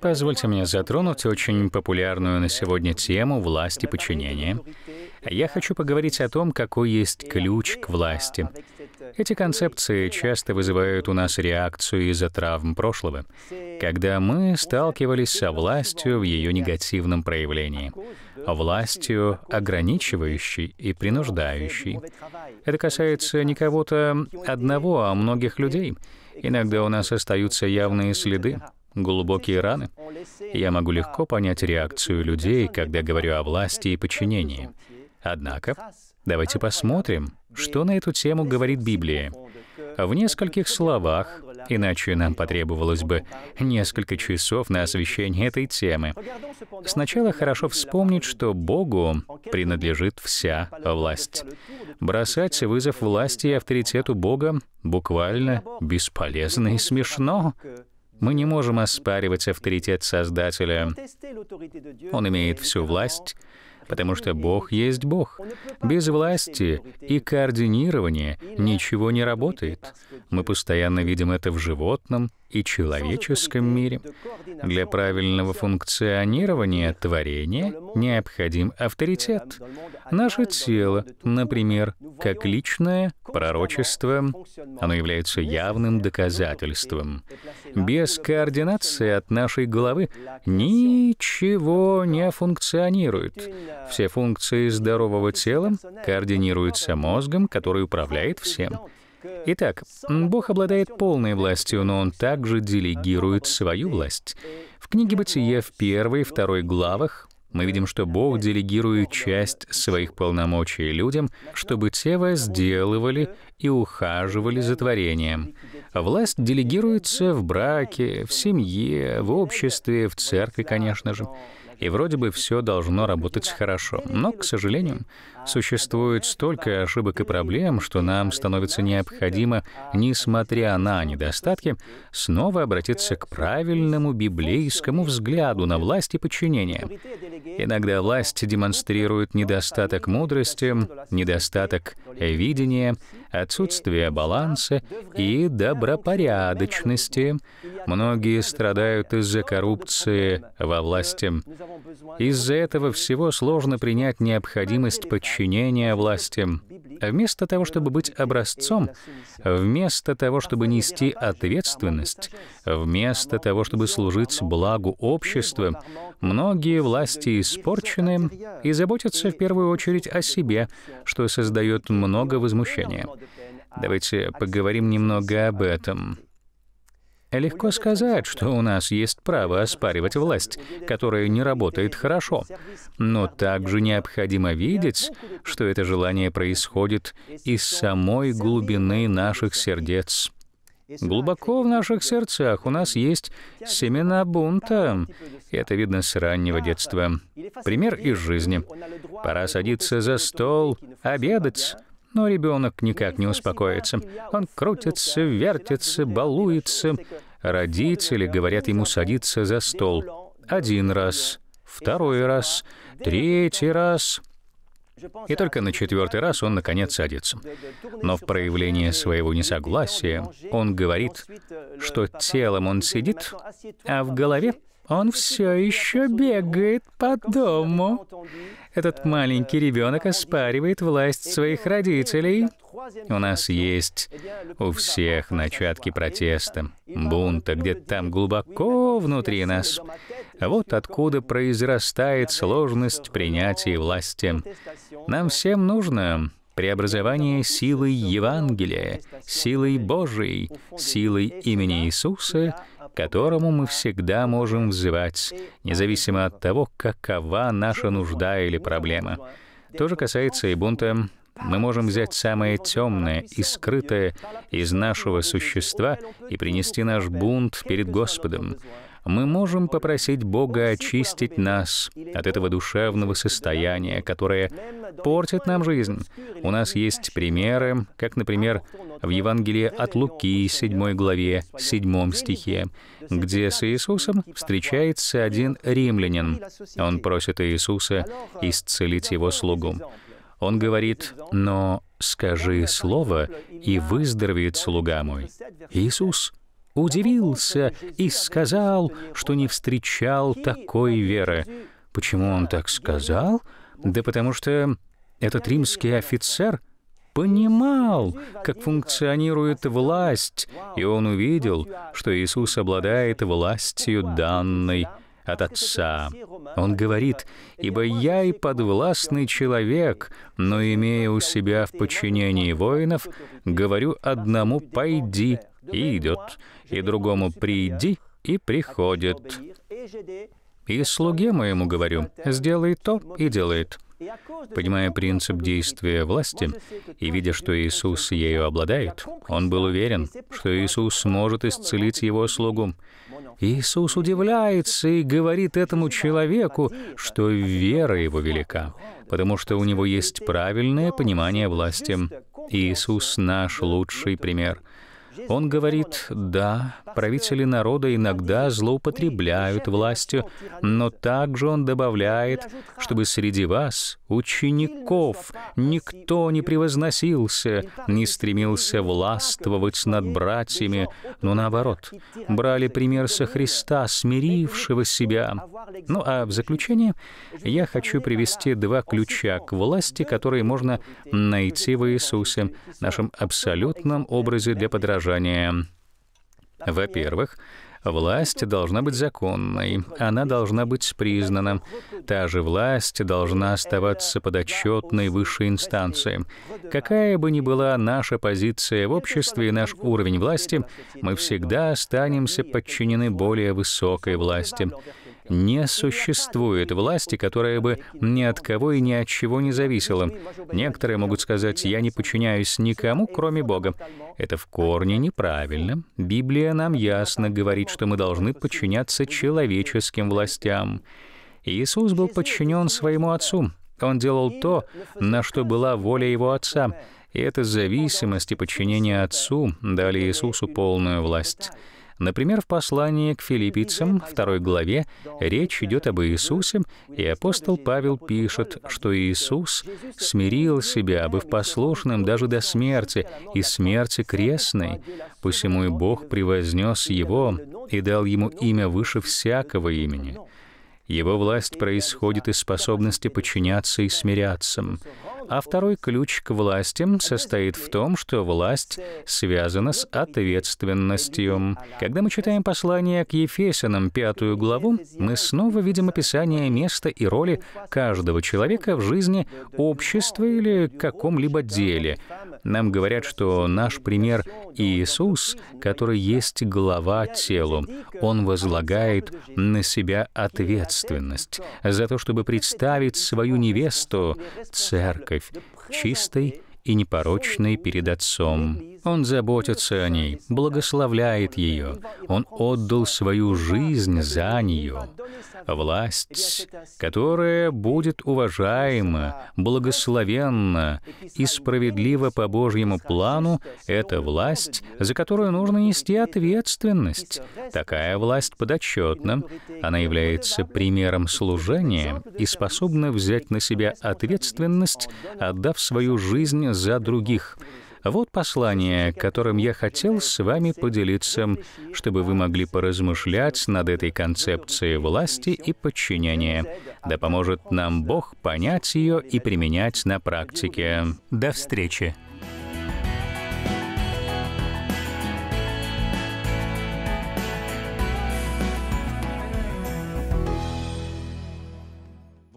Позвольте мне затронуть очень популярную на сегодня тему власти подчинения. Я хочу поговорить о том, какой есть ключ к власти. Эти концепции часто вызывают у нас реакцию из-за травм прошлого, когда мы сталкивались со властью в ее негативном проявлении, властью ограничивающей и принуждающей. Это касается не кого-то одного, а многих людей. Иногда у нас остаются явные следы, глубокие раны. Я могу легко понять реакцию людей, когда говорю о власти и подчинении. Однако, давайте посмотрим, что на эту тему говорит Библия. В нескольких словах, иначе нам потребовалось бы несколько часов на освещение этой темы. Сначала хорошо вспомнить, что Богу принадлежит вся власть. Бросать вызов власти и авторитету Бога буквально бесполезно и смешно. Мы не можем оспаривать авторитет Создателя. Он имеет всю власть, потому что Бог есть Бог. Без власти и координирования ничего не работает. Мы постоянно видим это в животном и человеческом мире. Для правильного функционирования творения необходим авторитет. Наше тело, например, как личное Пророчество, оно является явным доказательством. Без координации от нашей головы ничего не функционирует. Все функции здорового тела координируются мозгом, который управляет всем. Итак, Бог обладает полной властью, но Он также делегирует свою власть. В книге Бытия в первой и второй главах мы видим, что Бог делегирует часть своих полномочий людям, чтобы те возделывали и ухаживали за творением. Власть делегируется в браке, в семье, в обществе, в церкви, конечно же. И вроде бы все должно работать хорошо. Но, к сожалению, Существует столько ошибок и проблем, что нам становится необходимо, несмотря на недостатки, снова обратиться к правильному библейскому взгляду на власть и подчинение. Иногда власть демонстрирует недостаток мудрости, недостаток видения, отсутствие баланса и добропорядочности. Многие страдают из-за коррупции во власти. Из-за этого всего сложно принять необходимость подчинения подчинения власти. Вместо того, чтобы быть образцом, вместо того, чтобы нести ответственность, вместо того, чтобы служить благу общества, многие власти испорчены и заботятся в первую очередь о себе, что создает много возмущения. Давайте поговорим немного об этом. Легко сказать, что у нас есть право оспаривать власть, которая не работает хорошо, но также необходимо видеть, что это желание происходит из самой глубины наших сердец. Глубоко в наших сердцах у нас есть семена бунта. Это видно с раннего детства. Пример из жизни. Пора садиться за стол, обедать, но ребенок никак не успокоится. Он крутится, вертится, балуется. Родители говорят ему садиться за стол. Один раз, второй раз, третий раз. И только на четвертый раз он, наконец, садится. Но в проявлении своего несогласия он говорит, что телом он сидит, а в голове он все еще бегает по дому. Этот маленький ребенок оспаривает власть своих родителей. У нас есть у всех начатки протеста, бунта, где-то там глубоко внутри нас. Вот откуда произрастает сложность принятия власти. Нам всем нужно преобразование силой Евангелия, силой Божией, силой имени Иисуса — к которому мы всегда можем взывать, независимо от того, какова наша нужда или проблема. То же касается и бунта. Мы можем взять самое темное и скрытое из нашего существа и принести наш бунт перед Господом мы можем попросить Бога очистить нас от этого душевного состояния, которое портит нам жизнь. У нас есть примеры, как, например, в Евангелии от Луки, 7 главе, 7 стихе, где с Иисусом встречается один римлянин. Он просит Иисуса исцелить его слугу. Он говорит, «Но скажи слово, и выздоровеет слуга мой». Иисус удивился и сказал, что не встречал такой веры. Почему он так сказал? Да потому что этот римский офицер понимал, как функционирует власть, и он увидел, что Иисус обладает властью данной от Отца. Он говорит, «Ибо я и подвластный человек, но, имея у себя в подчинении воинов, говорю одному «пойди», и идет, и другому приди и приходит. И слуге моему говорю, сделай то и делает. Понимая принцип действия власти и видя, что Иисус ею обладает, он был уверен, что Иисус сможет исцелить его слугу. Иисус удивляется и говорит этому человеку, что вера его велика, потому что у него есть правильное понимание власти. Иисус — наш лучший пример — он говорит «да», Правители народа иногда злоупотребляют властью, но также он добавляет, чтобы среди вас, учеников, никто не превозносился, не стремился властвовать над братьями, но наоборот, брали пример со Христа, смирившего себя. Ну а в заключение я хочу привести два ключа к власти, которые можно найти в Иисусе, нашем абсолютном образе для подражания. Во-первых, власть должна быть законной, она должна быть признана. Та же власть должна оставаться подотчетной высшей инстанции. Какая бы ни была наша позиция в обществе и наш уровень власти, мы всегда останемся подчинены более высокой власти. Не существует власти, которая бы ни от кого и ни от чего не зависела. Некоторые могут сказать, я не подчиняюсь никому, кроме Бога. Это в корне неправильно. Библия нам ясно говорит, что мы должны подчиняться человеческим властям. Иисус был подчинен своему Отцу. Он делал то, на что была воля его Отца. И эта зависимость и подчинение Отцу дали Иисусу полную власть. Например, в послании к филиппийцам, второй главе, речь идет об Иисусе, и апостол Павел пишет, что Иисус смирил себя, быв послушным даже до смерти, и смерти крестной, посему и Бог превознес его и дал ему имя выше всякого имени. Его власть происходит из способности подчиняться и смиряться. А второй ключ к власти состоит в том, что власть связана с ответственностью. Когда мы читаем послание к Ефесянам, пятую главу, мы снова видим описание места и роли каждого человека в жизни общества или каком-либо деле. Нам говорят, что наш пример Иисус, который есть глава телу, он возлагает на себя ответственность за то, чтобы представить свою невесту, церковь, церковь, чистой и непорочной перед Отцом. Он заботится о ней, благословляет ее. Он отдал свою жизнь за нее. Власть, которая будет уважаема, благословенна и справедлива по Божьему плану, это власть, за которую нужно нести ответственность. Такая власть подотчетна. Она является примером служения и способна взять на себя ответственность, отдав свою жизнь за других — вот послание, которым я хотел с вами поделиться, чтобы вы могли поразмышлять над этой концепцией власти и подчинения. Да поможет нам Бог понять ее и применять на практике. До встречи!